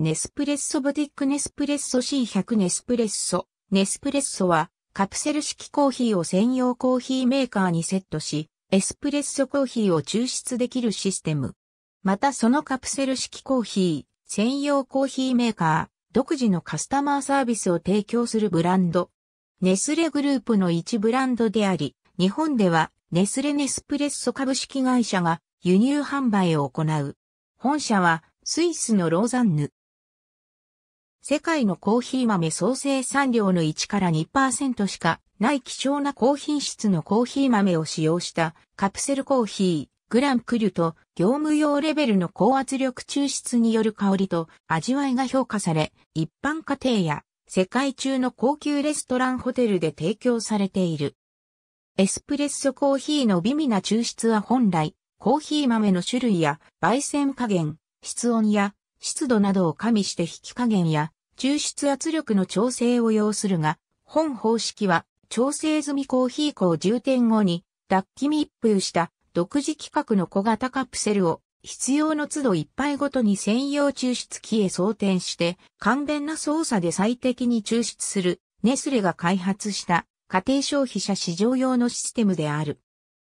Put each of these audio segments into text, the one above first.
ネスプレッソブティックネスプレッソ C100 ネスプレッソ。ネスプレッソはカプセル式コーヒーを専用コーヒーメーカーにセットし、エスプレッソコーヒーを抽出できるシステム。またそのカプセル式コーヒー、専用コーヒーメーカー、独自のカスタマーサービスを提供するブランド。ネスレグループの一ブランドであり、日本ではネスレネスプレッソ株式会社が輸入販売を行う。本社はスイスのローザンヌ。世界のコーヒー豆総生産量の1から2%しかない希少な高品質のコーヒー豆を使用したカプセルコーヒー、グランクリュと業務用レベルの高圧力抽出による香りと味わいが評価され、一般家庭や世界中の高級レストランホテルで提供されている。エスプレッソコーヒーの微妙な抽出は本来、コーヒー豆の種類や焙煎加減、室温や湿度などを加味して引き加減や抽出圧力の調整を要するが、本方式は調整済みコーヒー粉を充填後に脱気密封した独自規格の小型カプセルを必要の都度一杯ごとに専用抽出機へ装填して簡便な操作で最適に抽出するネスレが開発した家庭消費者市場用のシステムである。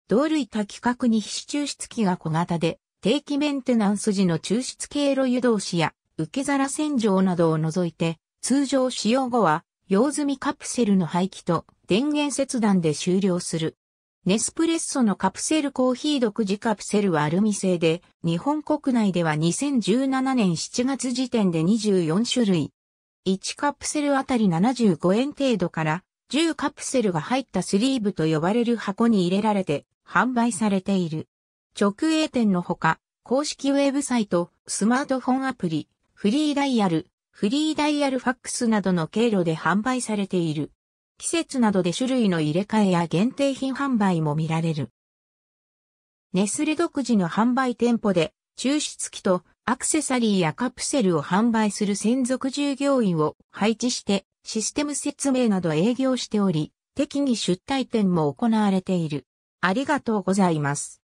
同類多規格に非抽出機が小型で定期メンテナンス時の抽出経路湯通しや受け皿洗浄などを除いて、通常使用後は用済みカプセルの廃棄と電源切断で終了する。ネスプレッソのカプセルコーヒー独自カプセルはアルミ製で、日本国内では2017年7月時点で24種類。1カプセルあたり75円程度から10カプセルが入ったスリーブと呼ばれる箱に入れられて販売されている。直営店のほか、公式ウェブサイト、スマートフォンアプリ、フリーダイヤル、フリーダイヤルファックスなどの経路で販売されている。季節などで種類の入れ替えや限定品販売も見られる。ネスレ独自の販売店舗で、抽出機とアクセサリーやカプセルを販売する専属従業員を配置してシステム説明など営業しており、適宜出退店も行われている。ありがとうございます。